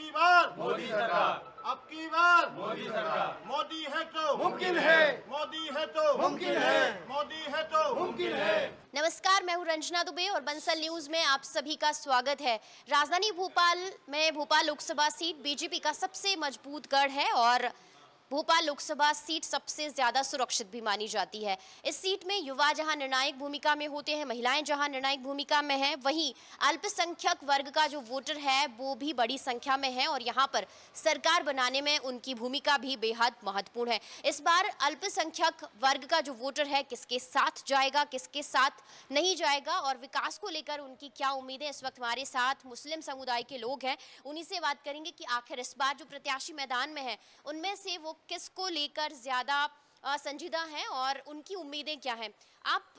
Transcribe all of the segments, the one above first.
की बार मोदी सरकार अब की बार मोदी सरकार मोदी है तो मुमकिन है मोदी है तो मुमकिन है मोदी है तो मुमकिन है नमस्कार मैं हूं रंजना दुबे और बंसल न्यूज में आप सभी का स्वागत है राजधानी भोपाल में भोपाल लोकसभा सीट बीजेपी का सबसे मजबूत गढ़ है और भोपाल लोकसभा सीट सबसे ज्यादा सुरक्षित भी मानी जाती है इस सीट में युवा जहां निर्णायक भूमिका में होते हैं महिलाएं जहां निर्णायक भूमिका में हैं वहीं अल्पसंख्यक वर्ग का जो वोटर है वो भी बड़ी संख्या में है और यहाँ पर सरकार बनाने में उनकी भूमिका भी बेहद महत्वपूर्ण है इस बार अल्पसंख्यक वर्ग का जो वोटर है किसके साथ जाएगा किसके साथ नहीं जाएगा और विकास को लेकर उनकी क्या है इस वक्त हमारे साथ मुस्लिम समुदाय के लोग हैं उन्हीं से बात करेंगे कि आखिर इस बार जो प्रत्याशी मैदान में है उनमें से वो किसको लेकर ज़्यादा संजीदा हैं और उनकी उम्मीदें क्या हैं आप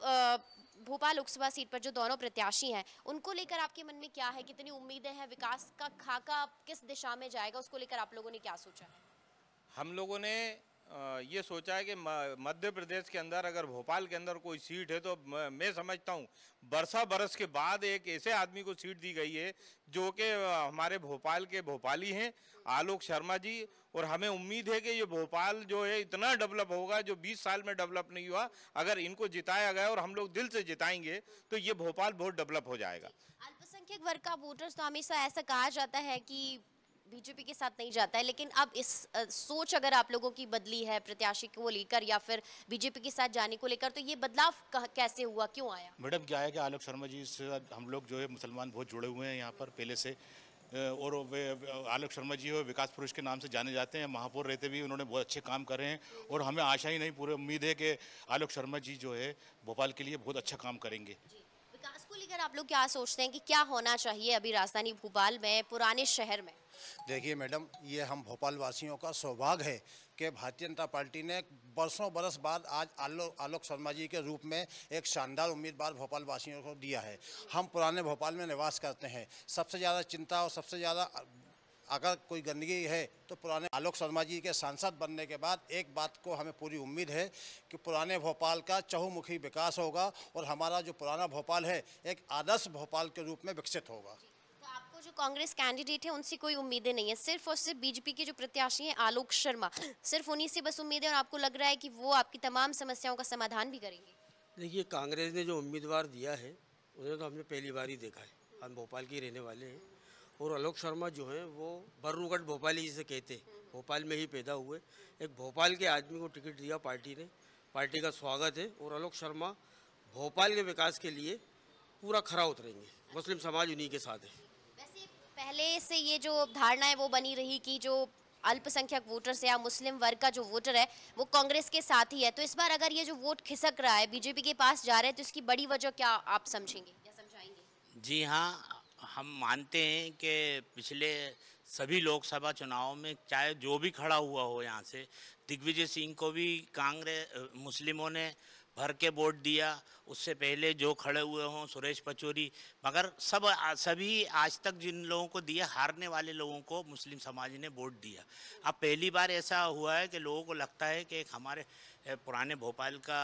भोपाल लोकसभा सीट पर जो दोनों प्रत्याशी हैं उनको लेकर आपके मन में क्या है कितनी उम्मीदें हैं विकास का खाका किस दिशा में जाएगा उसको लेकर आप लोगों ने क्या सोचा है हम लोगों ने ये सोचा है कि मध्य प्रदेश के अंदर अगर भोपाल के अंदर कोई सीट है तो मैं समझता हूँ बरसा बरस के बाद एक ऐसे आदमी को सीट दी गई है जो कि हमारे भोपाल के भोपाली हैं आलोक शर्मा जी और हमें उम्मीद है कि ये भोपाल जो है इतना डेवलप होगा जो 20 साल में डेवलप नहीं हुआ अगर इनको जिताया गया और हम लोग दिल से जिताएंगे तो ये भोपाल बहुत डेवलप हो जाएगा अल्पसंख्यक वर्ग का वोटर्स तो हमेशा ऐसा कहा जाता है कि बीजेपी के साथ नहीं जाता है लेकिन अब इस सोच अगर आप लोगों की बदली है प्रत्याशी को लेकर या फिर बीजेपी के साथ जाने को लेकर तो ये बदलाव कैसे हुआ क्यों आया मैडम क्या है कि आलोक शर्मा जी से हम लोग जो है मुसलमान बहुत जुड़े हुए हैं यहाँ पर पहले से और वे आलोक शर्मा जी और विकास पुरुष के नाम से जाने जाते हैं महापौर रहते भी उन्होंने बहुत अच्छे काम करे हैं और हमें आशा ही नहीं पूरी उम्मीद है कि आलोक शर्मा जी जो है भोपाल के लिए बहुत अच्छा काम करेंगे विकास को लेकर आप लोग क्या सोचते हैं कि क्या होना चाहिए अभी राजधानी भोपाल में पुराने शहर में देखिए मैडम ये हम भोपाल वासियों का सौभाग्य है कि भारतीय जनता पार्टी ने बरसों बरस बाद आज आलो आलोक शर्मा जी के रूप में एक शानदार उम्मीदवार भोपाल वासियों को दिया है हम पुराने भोपाल में निवास करते हैं सबसे ज़्यादा चिंता और सबसे ज़्यादा अगर कोई गंदगी है तो पुराने आलोक शर्मा जी के सांसद बनने के बाद एक बात को हमें पूरी उम्मीद है कि पुराने भोपाल का चहुमुखी विकास होगा और हमारा जो पुराना भोपाल है एक आदर्श भोपाल के रूप में विकसित होगा तो आपको जो कांग्रेस कैंडिडेट है उनसे कोई उम्मीदें नहीं है सिर्फ और सिर्फ बीजेपी के जो प्रत्याशी हैं आलोक शर्मा सिर्फ उन्हीं से बस उम्मीद है और आपको लग रहा है कि वो आपकी तमाम समस्याओं का समाधान भी करेंगे देखिए कांग्रेस ने जो उम्मीदवार दिया है उन्हें तो हमने पहली बार ही देखा है हम भोपाल के रहने वाले हैं और आलोक शर्मा जो हैं वो बर्रूगढ़ भोपाली जिसे कहते हैं हम्म। भोपाल में ही पैदा हुए एक भोपाल के आदमी को टिकट दिया पार्टी ने पार्टी का स्वागत है और आलोक शर्मा भोपाल के विकास के लिए पूरा खरा उतरेंगे मुस्लिम समाज उन्हीं के साथ है वैसे पहले से ये जो धारणा है वो बनी रही कि जो अल्पसंख्यक वोटर्स या मुस्लिम वर्ग का जो वोटर है वो कांग्रेस के साथ ही है तो इस बार अगर ये जो वोट खिसक रहा है बीजेपी के पास जा रहे हैं तो इसकी बड़ी वजह क्या आप समझेंगे या समझाएंगे जी हाँ हम मानते हैं कि पिछले सभी लोकसभा चुनाव में चाहे जो भी खड़ा हुआ हो यहाँ से दिग्विजय सिंह को भी कांग्रेस मुस्लिमों ने भर के वोट दिया उससे पहले जो खड़े हुए हों सुरेश पचौरी मगर सब सभी आज तक जिन लोगों को दिया हारने वाले लोगों को मुस्लिम समाज ने वोट दिया अब पहली बार ऐसा हुआ है कि लोगों को लगता है कि एक हमारे पुराने भोपाल का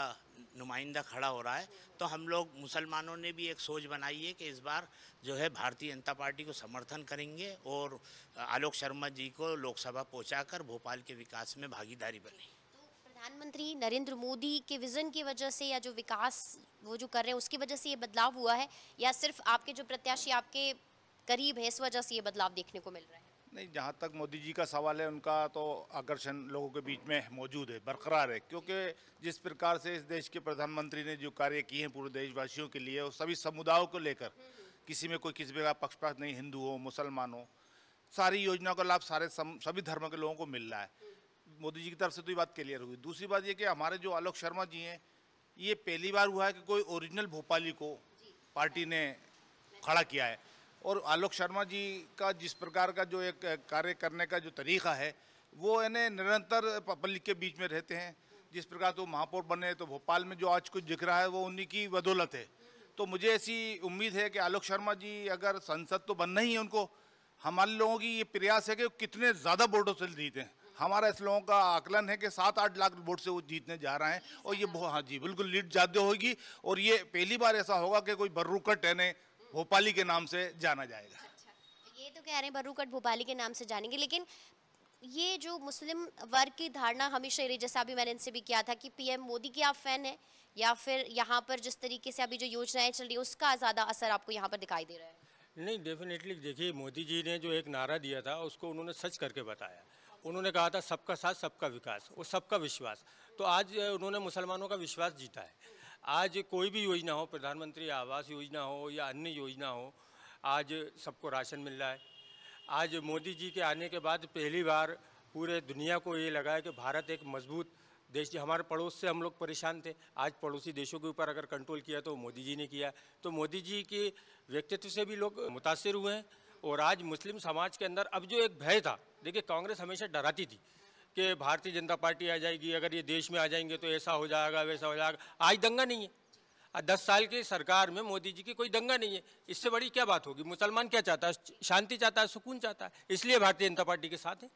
नुमाइंदा खड़ा हो रहा है तो हम लोग मुसलमानों ने भी एक सोच बनाई है कि इस बार जो है भारतीय जनता पार्टी को समर्थन करेंगे और आलोक शर्मा जी को लोकसभा पहुंचाकर भोपाल के विकास में भागीदारी बने तो प्रधानमंत्री नरेंद्र मोदी के विज़न की वजह से या जो विकास वो जो कर रहे हैं उसकी वजह से ये बदलाव हुआ है या सिर्फ आपके जो प्रत्याशी आपके करीब है इस वजह से ये बदलाव देखने को मिल रहा है नहीं जहाँ तक मोदी जी का सवाल है उनका तो आकर्षण लोगों के बीच में मौजूद है बरकरार है क्योंकि जिस प्रकार से इस देश के प्रधानमंत्री ने जो कार्य किए हैं पूरे देशवासियों के लिए और सभी समुदायों को लेकर किसी में कोई किसी का पक्षपात नहीं हिंदू हो मुसलमान हो सारी योजनाओं का लाभ सारे सम, सभी धर्मों के लोगों को मिल रहा है मोदी जी की तरफ से तो ये बात क्लियर हुई दूसरी बात ये कि हमारे जो आलोक शर्मा जी हैं ये पहली बार हुआ है कि कोई ओरिजिनल भोपाली को पार्टी ने खड़ा किया है और आलोक शर्मा जी का जिस प्रकार का जो एक कार्य करने का जो तरीका है वो इन्हें निरंतर पब्लिक के बीच में रहते हैं जिस प्रकार तो महापौर बने तो भोपाल में जो आज कुछ दिख रहा है वो उन्हीं की बदौलत है तो मुझे ऐसी उम्मीद है कि आलोक शर्मा जी अगर संसद तो बनना ही है उनको हमारे लोगों की ये प्रयास है कि कितने ज़्यादा वोटों से जीते हैं हमारा इस लोगों का आकलन है कि सात आठ लाख वोट से वो जीतने जा रहे हैं और ये हाँ जी बिल्कुल लीड ज़्यादा होगी और ये पहली बार ऐसा होगा कि कोई बर्रुकट है भोपाली के नाम से जाना जाएगा अच्छा ये तो कह रहे हैं बरूकट भोपाली के नाम से जानेंगे लेकिन ये जो मुस्लिम वर्ग की धारणा हमेशा रही जैसा अभी मैंने इनसे भी किया था कि पीएम मोदी की आप फ़ैन है या फिर यहाँ पर जिस तरीके से अभी जो योजनाएं चल रही है उसका ज़्यादा असर आपको यहाँ पर दिखाई दे रहा है नहीं डेफिनेटली देखिए मोदी जी ने जो एक नारा दिया था उसको उन्होंने सच करके बताया उन्होंने कहा था सबका साथ सबका विकास और सबका विश्वास तो आज उन्होंने मुसलमानों का विश्वास जीता है आज कोई भी योजना हो प्रधानमंत्री आवास योजना हो या अन्य योजना हो आज सबको राशन मिल रहा है आज मोदी जी के आने के बाद पहली बार पूरे दुनिया को ये लगा है कि भारत एक मजबूत देश हमारे पड़ोस से हम लोग परेशान थे आज पड़ोसी देशों के ऊपर अगर कंट्रोल किया तो मोदी जी ने किया तो मोदी जी के व्यक्तित्व से भी लोग मुतासर हुए हैं और आज मुस्लिम समाज के अंदर अब जो एक भय था देखिए कांग्रेस हमेशा डराती थी कि भारतीय जनता पार्टी आ जाएगी अगर ये देश में आ जाएंगे तो ऐसा हो जाएगा वैसा हो जाएगा आज दंगा नहीं है दस साल की सरकार में मोदी जी की कोई दंगा नहीं है इससे बड़ी क्या बात होगी मुसलमान क्या चाहता है शांति चाहता है सुकून चाहता है इसलिए भारतीय जनता पार्टी के साथ है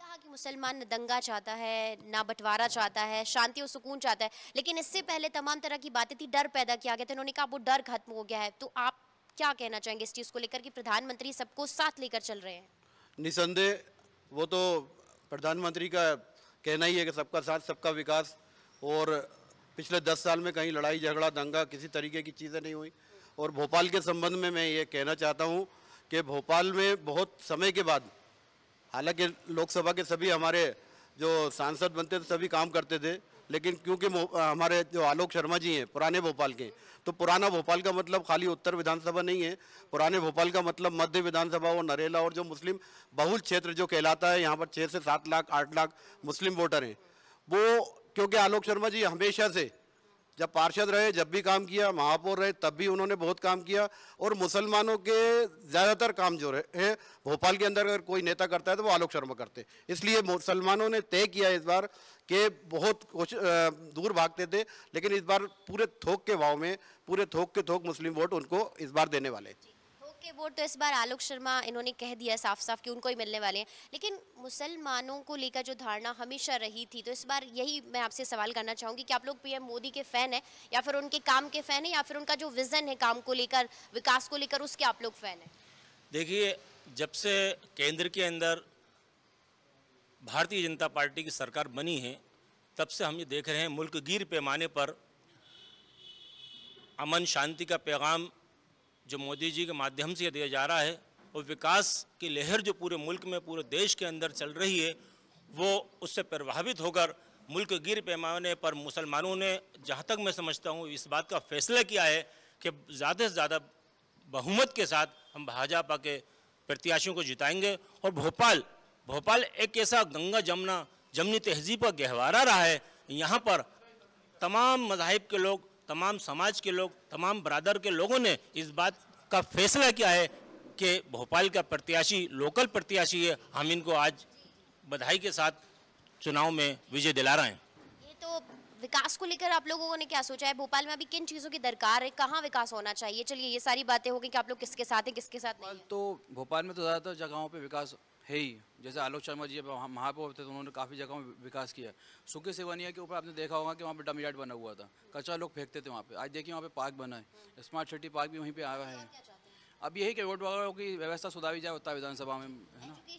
कहा कि मुसलमान दंगा चाहता है ना बंटवारा चाहता है शांति और सुकून चाहता है लेकिन इससे पहले तमाम तरह की बातें थी डर पैदा किया गया था उन्होंने कहा वो डर खत्म हो गया है तो आप क्या कहना चाहेंगे इस चीज़ को लेकर कि प्रधानमंत्री सबको साथ लेकर चल रहे हैं निसंदेह वो तो प्रधानमंत्री का कहना ही है कि सबका साथ सबका विकास और पिछले दस साल में कहीं लड़ाई झगड़ा दंगा किसी तरीके की चीज़ें नहीं हुई और भोपाल के संबंध में मैं ये कहना चाहता हूँ कि भोपाल में बहुत समय के बाद हालांकि लोकसभा के सभी हमारे जो सांसद बनते थे सभी काम करते थे लेकिन क्योंकि हमारे जो आलोक शर्मा जी हैं पुराने भोपाल के तो पुराना भोपाल का मतलब खाली उत्तर विधानसभा नहीं है पुराने भोपाल का मतलब मध्य विधानसभा और नरेला और जो मुस्लिम बहुल क्षेत्र जो कहलाता है यहाँ पर छः से सात लाख आठ लाख मुस्लिम वोटर हैं वो क्योंकि आलोक शर्मा जी हमेशा से जब पार्षद रहे जब भी काम किया महापौर रहे तब भी उन्होंने बहुत काम किया और मुसलमानों के ज़्यादातर काम जो रहे हैं भोपाल के अंदर अगर कोई नेता करता है तो वो आलोक शर्मा करते इसलिए मुसलमानों ने तय किया इस बार के बहुत दूर भागते थे लेकिन इस बार पूरे थोक के भाव में पूरे थोक के थोक मुस्लिम वोट उनको इस बार देने वाले के वोट तो इस बार आलोक शर्मा इन्होंने कह दिया साफ साफ कि उनको ही मिलने वाले हैं लेकिन मुसलमानों को लेकर जो धारणा हमेशा रही थी तो इस बार यही मैं आपसे सवाल करना चाहूंगी कि आप लोग पीएम मोदी के फ़ैन हैं या फिर उनके काम के फ़ैन हैं या फिर उनका जो विज़न है काम को लेकर विकास को लेकर उसके आप लोग फ़ैन हैं देखिए जब से केंद्र के अंदर भारतीय जनता पार्टी की सरकार बनी है तब से हम ये देख रहे हैं मुल्क पैमाने पर अमन शांति का पैगाम जो मोदी जी के माध्यम से दिया जा रहा है और विकास की लहर जो पूरे मुल्क में पूरे देश के अंदर चल रही है वो उससे प्रभावित होकर मुल्क गिर पैमाने पर मुसलमानों ने जहाँ तक मैं समझता हूँ इस बात का फैसला किया है कि ज़्यादा से ज़्यादा बहुमत के साथ हम भाजपा के प्रत्याशियों को जिताएंगे और भोपाल भोपाल एक ऐसा गंगा जमुना जमनी तहजीब का गहवारा रहा है यहाँ पर तमाम मजाहब के लोग तमाम समाज के लोग तमाम बरदर के लोगों ने इस बात का फैसला किया है कि भोपाल का प्रत्याशी लोकल प्रत्याशी है हम इनको आज बधाई के साथ चुनाव में विजय दिला रहे हैं ये तो विकास को लेकर आप लोगों ने क्या सोचा है भोपाल में अभी किन चीज़ों की दरकार है कहाँ विकास होना चाहिए चलिए ये सारी बातें होगी कि आप लोग किसके साथ हैं किसके साथ नहीं है। तो भोपाल में तो ज़्यादातर जगहों पे विकास है ही जैसे आलोक शर्मा जी महापौर थे तो उन्होंने काफ़ी जगहों में विकास किया सुखी सेवानिया के ऊपर आपने देखा होगा कि वहाँ पे डम यार्ड बना हुआ था कचरा लोग फेंकते थे वहाँ पे आज देखिए वहाँ पे पार्क बना है स्मार्ट सिटी पार्क भी वहीं पे आया है अब यही कि रोड वगैरह की व्यवस्था सुधारी जाए उत्तर विधानसभा में है ना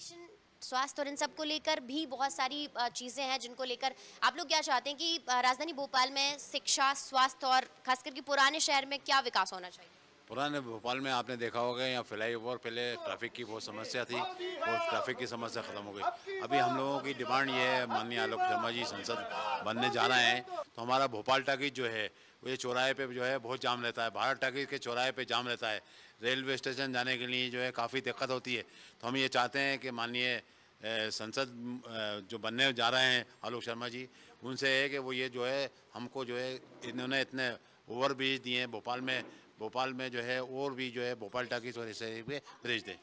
स्वास्थ्य और इन सबको लेकर भी बहुत सारी चीज़ें हैं जिनको लेकर आप लोग क्या चाहते हैं कि राजधानी भोपाल में शिक्षा स्वास्थ्य और खासकर के पुराने शहर में क्या विकास होना चाहिए पुराने भोपाल में आपने देखा होगा यहाँ फ्लाई ओवर पहले ट्रैफिक की बहुत समस्या थी और ट्रैफिक की समस्या ख़त्म हो गई अभी हम लोगों की डिमांड ये है माननीय आलोक शर्मा जी संसद बनने जा रहे हैं तो हमारा भोपाल टाकिज जो है वो ये चौराहे पे जो है बहुत जाम रहता है भारत टाकिज के चौराहे पे जाम रहता है रेलवे स्टेशन जाने के लिए जो है काफ़ी दिक्कत होती है तो हम ये चाहते हैं कि माननीय संसद जो बनने जा रहे हैं आलोक शर्मा जी उनसे है कि वो ये जो है हमको जो है इन्होंने इतने ओवर ब्रिज दिए हैं भोपाल में भोपाल में जो है और भी जो है भोपाल टाकी और भेज दें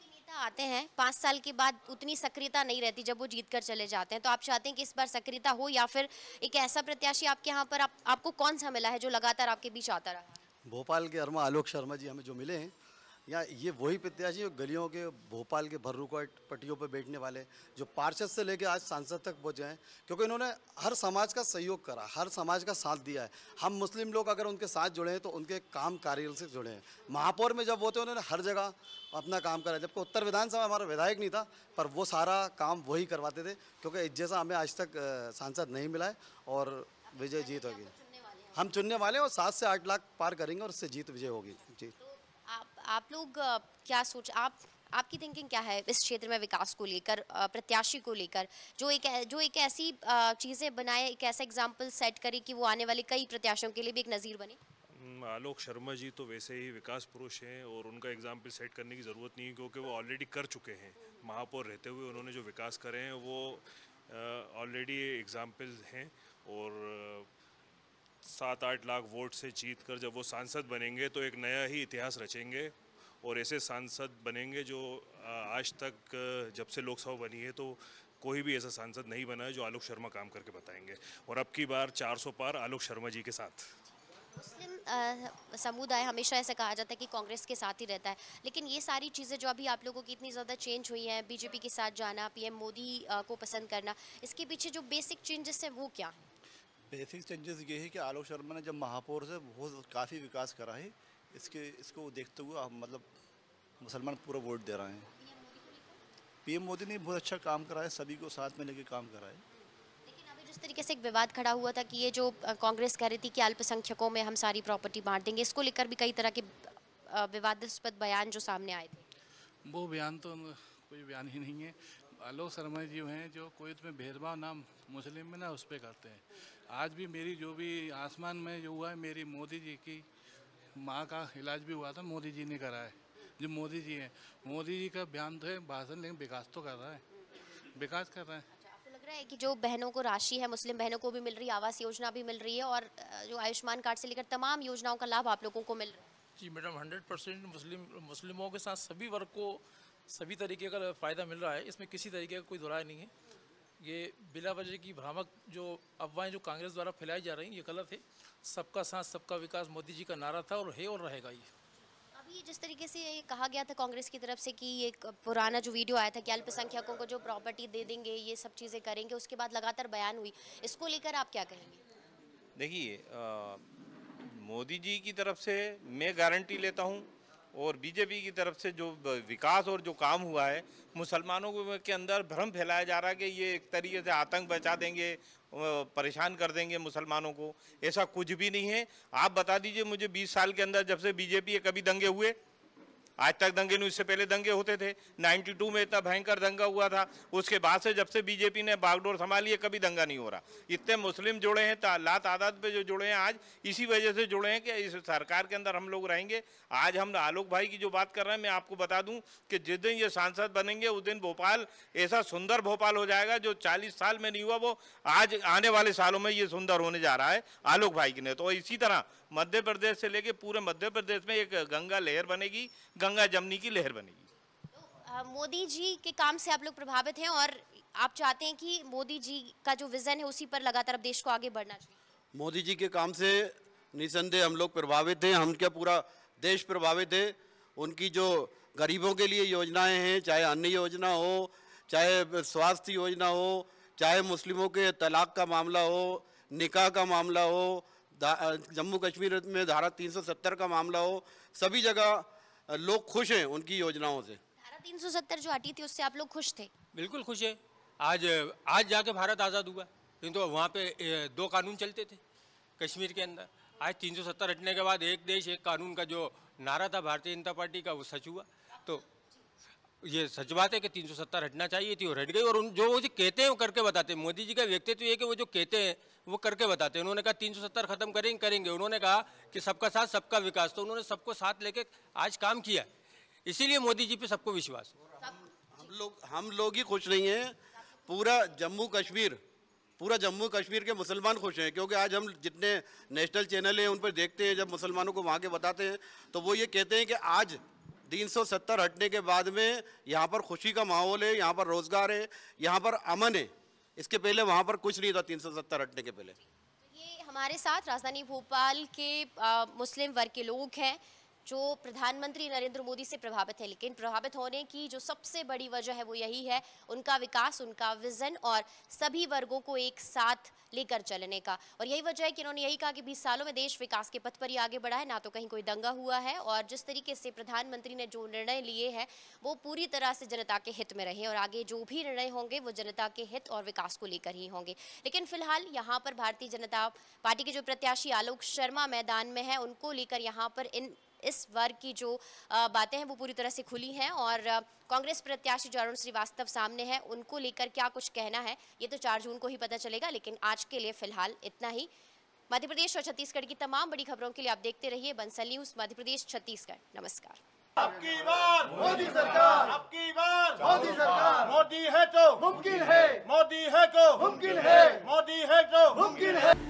आते हैं पाँच साल के बाद उतनी सक्रियता नहीं रहती जब वो जीत कर चले जाते हैं तो आप चाहते हैं कि इस बार सक्रियता हो या फिर एक ऐसा प्रत्याशी आपके यहाँ पर आप, आपको कौन सा मिला है जो लगातार आपके बीच आता रहा भोपाल के अरमा आलोक शर्मा जी हमें जो मिले हैं या ये वही प्रत्याशी जो गलियों के भोपाल के भर्रू पट्टियों पर बैठने वाले जो पार्षद से लेकर आज सांसद तक पहुँचे हैं क्योंकि इन्होंने हर समाज का सहयोग करा हर समाज का साथ दिया है हम मुस्लिम लोग अगर उनके साथ जुड़े हैं तो उनके काम कार्य से जुड़े हैं महापौर में जब वो थे उन्होंने हर जगह अपना काम करा जबकि उत्तर विधानसभा हमारा विधायक नहीं था पर वो सारा काम वही करवाते थे क्योंकि जैसा हमें आज तक सांसद नहीं मिला है और विजय जीत होगी हम चुनने वाले हैं और सात से आठ लाख पार करेंगे और उससे जीत विजय होगी जी आप लोग क्या सोच आप आपकी थिंकिंग क्या है इस क्षेत्र में विकास को लेकर प्रत्याशी को लेकर जो एक जो एक ऐसी चीज़ें बनाए एक ऐसा एग्जाम्पल सेट करे कि वो आने वाले कई प्रत्याशियों के लिए भी एक नज़ीर बने आलोक शर्मा जी तो वैसे ही विकास पुरुष हैं और उनका एग्जाम्पल सेट करने की ज़रूरत नहीं है क्योंकि वो ऑलरेडी कर चुके हैं महापौर रहते हुए उन्होंने जो विकास करे हैं वो ऑलरेडी एग्ज़ाम्पल हैं और सात आठ लाख वोट से जीत कर जब वो सांसद बनेंगे तो एक नया ही इतिहास रचेंगे और ऐसे सांसद बनेंगे जो आज तक जब से लोकसभा बनी है तो कोई भी ऐसा सांसद नहीं बना है जो आलोक शर्मा काम करके बताएंगे और अब की बार 400 पार आलोक शर्मा जी के साथ मुस्लिम समुदाय हमेशा ऐसा कहा जाता है कि कांग्रेस के साथ ही रहता है लेकिन ये सारी चीज़ें जो अभी आप लोगों की इतनी ज़्यादा चेंज हुई हैं बीजेपी के साथ जाना पीएम मोदी को पसंद करना इसके पीछे जो बेसिक चेंजेस हैं वो क्या है बेसिक चेंजेस ये है कि आलोक शर्मा ने जब महापौर से बहुत काफ़ी विकास करा है इसके इसको देखते हुए मतलब मुसलमान पूरा वोट दे रहे हैं पीएम मोदी ने बहुत अच्छा काम करा है सभी को साथ में लेके काम करा है जिस तरीके से एक विवाद खड़ा हुआ था कि ये जो कांग्रेस कह रही थी कि अल्पसंख्यकों में हम सारी प्रॉपर्टी बांट देंगे इसको लेकर भी कई तरह के विवादास्पद बयान जो सामने आए थे वो बयान तो कोई बयान ही नहीं है आलोक शर्मा जी हैं जो कोई उसमें भेदभाव ना मुस्लिम में ना उस पर करते हैं आज भी मेरी जो भी आसमान में जो हुआ है मेरी मोदी जी की माँ का इलाज भी हुआ था मोदी जी ने करा है जो मोदी जी हैं मोदी जी का बयान तो है भाषण लेकिन विकास तो कर रहा है विकास कर रहा है अच्छा, लग रहा है कि जो बहनों को राशि है मुस्लिम बहनों को भी मिल रही है आवास योजना भी मिल रही है और जो आयुष्मान कार्ड से लेकर तमाम योजनाओं का लाभ आप लोगों को मिल रहा है जी मैडम हंड्रेड परसेंट मुस्लिम मुस्लिमों के साथ सभी वर्ग को सभी तरीके का फ़ायदा मिल रहा है इसमें किसी तरीके का कोई दुराय नहीं है ये बिला वजह की भ्रामक जो अफवाहें जो कांग्रेस द्वारा फैलाई जा रही हैं ये गलत है सबका साथ सबका विकास मोदी जी का नारा था और है और रहेगा ये अभी जिस तरीके से ये कहा गया था कांग्रेस की तरफ से कि ये पुराना जो वीडियो आया था कि अल्पसंख्यकों को जो प्रॉपर्टी दे देंगे ये सब चीज़ें करेंगे उसके बाद लगातार बयान हुई इसको लेकर आप क्या कहेंगे देखिए मोदी जी की तरफ से मैं गारंटी लेता हूँ और बीजेपी की तरफ से जो विकास और जो काम हुआ है मुसलमानों के अंदर भ्रम फैलाया जा रहा है कि ये एक तरीके से आतंक बचा देंगे परेशान कर देंगे मुसलमानों को ऐसा कुछ भी नहीं है आप बता दीजिए मुझे 20 साल के अंदर जब से बीजेपी कभी दंगे हुए आज तक दंगे नहीं उससे पहले दंगे होते थे 92 में इतना भयंकर दंगा हुआ था उसके बाद से जब से बीजेपी ने बागडोर संभाली है कभी दंगा नहीं हो रहा इतने मुस्लिम जुड़े हैं ला तादाद पे जो जुड़े हैं आज इसी वजह से जुड़े हैं कि इस सरकार के अंदर हम लोग रहेंगे आज हम आलोक भाई की जो बात कर रहे हैं मैं आपको बता दूँ कि जिस दिन ये सांसद बनेंगे उस दिन भोपाल ऐसा सुंदर भोपाल हो जाएगा जो चालीस साल में नहीं हुआ वो आज आने वाले सालों में ये सुंदर होने जा रहा है आलोक भाई की ने तो इसी तरह मध्य प्रदेश से लेके पूरे मध्य प्रदेश में एक गंगा लहर बनेगी गंगा जमनी की लहर बनेगी तो, मोदी जी के काम से आप लोग प्रभावित हैं और आप चाहते हैं कि मोदी जी का जो विजन है उसी पर लगातार देश को आगे बढ़ना चाहिए मोदी जी के काम से निसंदेह हम लोग प्रभावित हैं हम क्या पूरा देश प्रभावित है उनकी जो गरीबों के लिए योजनाएं हैं चाहे अन्य योजना हो चाहे स्वास्थ्य योजना हो चाहे मुस्लिमों के तलाक का मामला हो निकाह का मामला हो जम्मू कश्मीर में धारा 370 का मामला हो सभी जगह लोग खुश हैं उनकी योजनाओं से धारा 370 जो हटी थी उससे आप लोग खुश थे बिल्कुल खुश है आज आज जाके भारत आज़ाद हुआ किंतु तो वहाँ पे दो कानून चलते थे कश्मीर के अंदर आज 370 हटने के बाद एक देश एक कानून का जो नारा था भारतीय जनता पार्टी का वो सच हुआ तो ये सच बात है कि 370 हटना चाहिए थी और हट गई और उन जो वो जो कहते हैं वो करके बताते हैं मोदी जी का व्यक्तित्व ये कि वो जो कहते हैं वो करके बताते हैं उन्होंने कहा 370 खत्म करेंगे करेंगे उन्होंने कहा कि सबका साथ सबका विकास तो उन्होंने सबको साथ लेके आज काम किया इसीलिए मोदी जी पे सबको विश्वास है हम लोग हम लोग ही खुश नहीं हैं पूरा जम्मू कश्मीर पूरा जम्मू कश्मीर के मुसलमान खुश हैं क्योंकि आज हम जितने नेशनल चैनल हैं उन पर देखते हैं जब मुसलमानों को वहाँ के बताते हैं तो वो ये कहते हैं कि आज 370 हटने के बाद में यहाँ पर खुशी का माहौल है यहाँ पर रोज़गार है यहाँ पर अमन है इसके पहले वहाँ पर कुछ नहीं था 370 हटने के पहले ये हमारे साथ राजधानी भोपाल के आ, मुस्लिम वर्ग के लोग हैं जो प्रधानमंत्री नरेंद्र मोदी से प्रभावित है लेकिन प्रभावित होने की जो सबसे बड़ी वजह है वो यही है उनका विकास उनका विजन और सभी वर्गों को एक साथ लेकर चलने का और यही वजह है कि उन्होंने यही कहा कि बीस सालों में देश विकास के पथ पर ही आगे बढ़ा है ना तो कहीं कोई दंगा हुआ है और जिस तरीके से प्रधानमंत्री ने जो निर्णय लिए हैं वो पूरी तरह से जनता के हित में रहे और आगे जो भी निर्णय होंगे वो जनता के हित और विकास को लेकर ही होंगे लेकिन फिलहाल यहाँ पर भारतीय जनता पार्टी के जो प्रत्याशी आलोक शर्मा मैदान में है उनको लेकर यहाँ पर इन इस वर्ग की जो बातें हैं वो पूरी तरह से खुली हैं और कांग्रेस प्रत्याशी जो अरुण श्रीवास्तव सामने हैं उनको लेकर क्या कुछ कहना है ये तो चार जून को ही पता चलेगा लेकिन आज के लिए फिलहाल इतना ही मध्य प्रदेश और छत्तीसगढ़ की तमाम बड़ी खबरों के लिए आप देखते रहिए बंसल न्यूज मध्य प्रदेश छत्तीसगढ़ नमस्कार आपकी बार मोदी सरकार आपकी बार मोदी सरकार मोदी है तो मुमकिन है मोदी है तो मुमकिन है मोदी है तो मुमकिन है